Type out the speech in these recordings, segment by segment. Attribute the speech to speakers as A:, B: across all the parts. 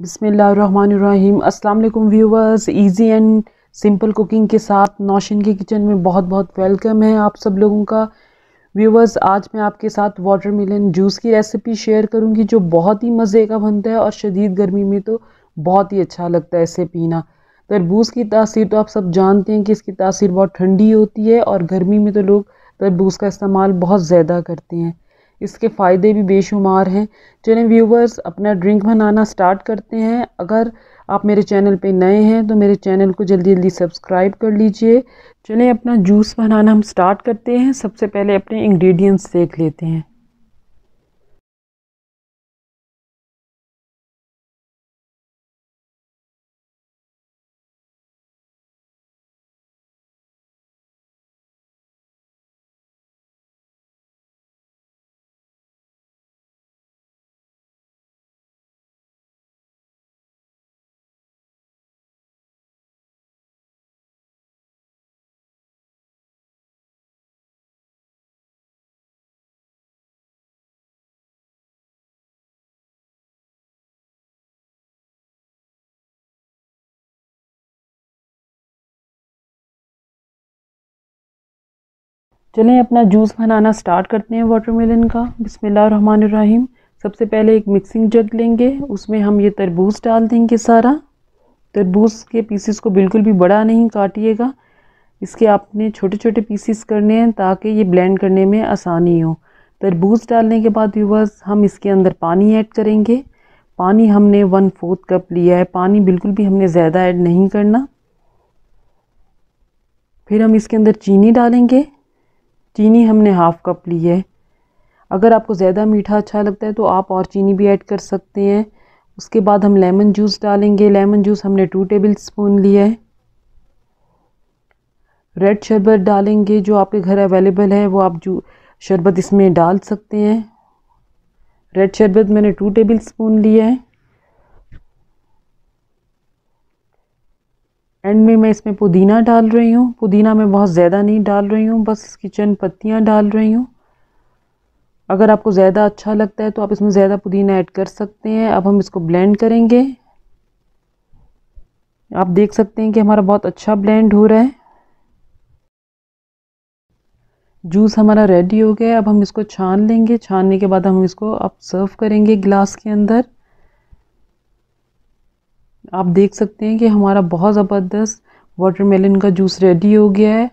A: बिसमीम् अल्लाम viewers easy and simple cooking के साथ नौशन के किचन में बहुत बहुत वेलकम है आप सब लोगों का व्यूवर्स आज मैं आपके साथ वाटर मिलन जूस की रेसिपी शेयर करूंगी जो बहुत ही मज़े का बनता है और शदीद गर्मी में तो बहुत ही अच्छा लगता है इसे पीना तरबूज की तासीर तो आप सब जानते हैं कि इसकी तासीर बहुत ठंडी होती है और गर्मी में तो लोग तरबूज का इस्तेमाल बहुत ज़्यादा करते हैं इसके फ़ायदे भी बेशुमार हैं चलें व्यूवर्स अपना ड्रिंक बनाना स्टार्ट करते हैं अगर आप मेरे चैनल पे नए हैं तो मेरे चैनल को जल्दी जल्दी सब्सक्राइब कर लीजिए चलें अपना जूस बनाना हम स्टार्ट करते हैं सबसे पहले अपने इंग्रेडिएंट्स देख लेते हैं चलें अपना जूस बनाना स्टार्ट करते हैं वाटरमेलन का बिसमीम सबसे पहले एक मिक्सिंग जग लेंगे उसमें हम ये तरबूज डाल देंगे सारा तरबूज के पीसेस को बिल्कुल भी बड़ा नहीं काटिएगा इसके आपने छोटे छोटे पीसेस करने हैं ताकि ये ब्लेंड करने में आसानी हो तरबूज डालने के बाद व्यूवर्स हम इसके अंदर पानी ऐड करेंगे पानी हमने वन फोर्थ कप लिया है पानी बिल्कुल भी हमने ज़्यादा ऐड नहीं करना फिर हम इसके अंदर चीनी डालेंगे चीनी हमने हाफ़ कप ली है अगर आपको ज़्यादा मीठा अच्छा लगता है तो आप और चीनी भी ऐड कर सकते हैं उसके बाद हम लेमन जूस डालेंगे लेमन जूस हमने टू टेबल स्पून लिया है रेड शरबत डालेंगे जो आपके घर अवेलेबल है वो आप जो शरबत इसमें डाल सकते हैं रेड शरबत मैंने टू टेबल स्पून लिया है एंड में मैं इसमें पुदीना डाल रही हूँ पुदीना मैं बहुत ज़्यादा नहीं डाल रही हूँ बस इसकी चंद पत्तियाँ डाल रही हूँ अगर आपको ज़्यादा अच्छा लगता है तो आप इसमें ज़्यादा पुदीना ऐड कर सकते हैं अब हम इसको ब्लेंड करेंगे आप देख सकते हैं कि हमारा बहुत अच्छा ब्लेंड हो रहा है जूस हमारा रेडी हो गया अब हम इसको छान लेंगे छानने के बाद हम इसको अब सर्व करेंगे गिलास के अंदर आप देख सकते हैं कि हमारा बहुत ज़बरदस्त वाटरमेलन का जूस रेडी हो गया है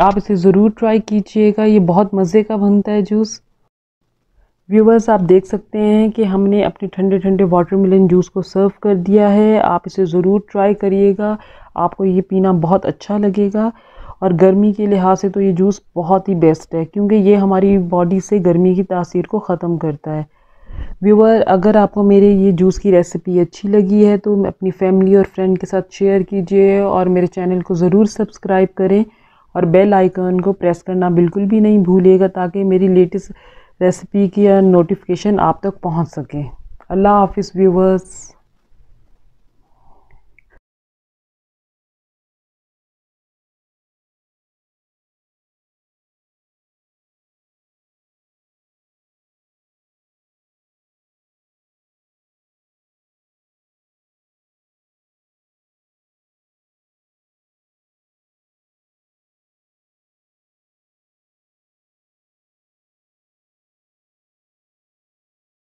A: आप इसे ज़रूर ट्राई कीजिएगा ये बहुत मज़े का बनता है जूस व्यूवर्स आप देख सकते हैं कि हमने अपने ठंडे ठंडे वाटरमेलन जूस को सर्व कर दिया है आप इसे ज़रूर ट्राई करिएगा आपको ये पीना बहुत अच्छा लगेगा और गर्मी के लिहाज से तो ये जूस बहुत ही बेस्ट है क्योंकि ये हमारी बॉडी से गर्मी की तासीर को ख़त्म करता है व्यूअर अगर आपको मेरे ये जूस की रेसिपी अच्छी लगी है तो अपनी फैमिली और फ्रेंड के साथ शेयर कीजिए और मेरे चैनल को ज़रूर सब्सक्राइब करें और बेल आइकन को प्रेस करना बिल्कुल भी नहीं भूलिएगा ताकि मेरी लेटेस्ट रेसिपी की नोटिफिकेशन आप तक पहुंच सके अल्लाह हाफिज़ व्यूवर्स